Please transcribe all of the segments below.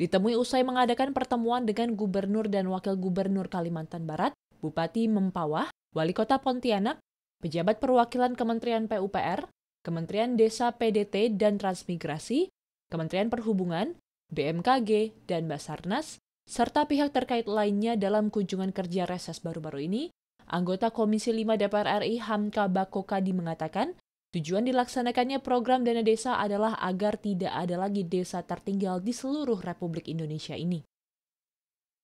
Ditemui usai mengadakan pertemuan dengan Gubernur dan Wakil Gubernur Kalimantan Barat, Bupati Mempawah, Wali Kota Pontianak, pejabat perwakilan Kementerian PUPR, Kementerian Desa PDT dan Transmigrasi, Kementerian Perhubungan, BMKG, dan Basarnas, serta pihak terkait lainnya dalam kunjungan kerja reses baru-baru ini, anggota Komisi 5 DPR RI Hamka Bakokadi mengatakan Tujuan dilaksanakannya program dana desa adalah agar tidak ada lagi desa tertinggal di seluruh Republik Indonesia ini.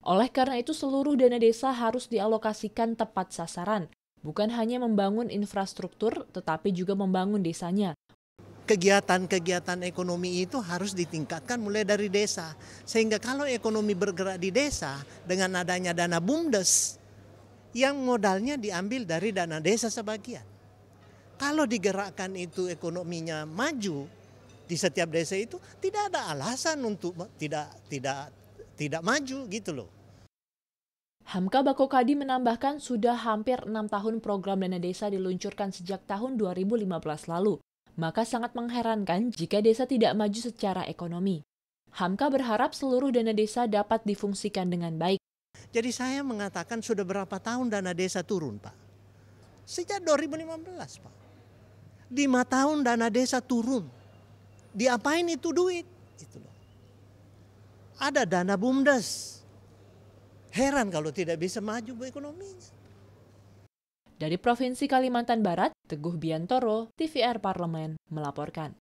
Oleh karena itu, seluruh dana desa harus dialokasikan tepat sasaran, bukan hanya membangun infrastruktur, tetapi juga membangun desanya. Kegiatan-kegiatan ekonomi itu harus ditingkatkan mulai dari desa, sehingga kalau ekonomi bergerak di desa dengan adanya dana BUMDes, yang modalnya diambil dari dana desa sebagian. Kalau digerakkan itu ekonominya maju di setiap desa itu tidak ada alasan untuk tidak tidak tidak maju gitu loh. Hamka Bakokadi menambahkan sudah hampir enam tahun program dana desa diluncurkan sejak tahun 2015 lalu. Maka sangat mengherankan jika desa tidak maju secara ekonomi. Hamka berharap seluruh dana desa dapat difungsikan dengan baik. Jadi saya mengatakan sudah berapa tahun dana desa turun Pak? Sejak 2015 Pak. Lima tahun dana desa turun. Diapain itu duit? Itu loh. Ada dana bumdes. Heran kalau tidak bisa maju bu ekonominya. Dari Provinsi Kalimantan Barat, Teguh Biantoro, TVR Parlemen, melaporkan.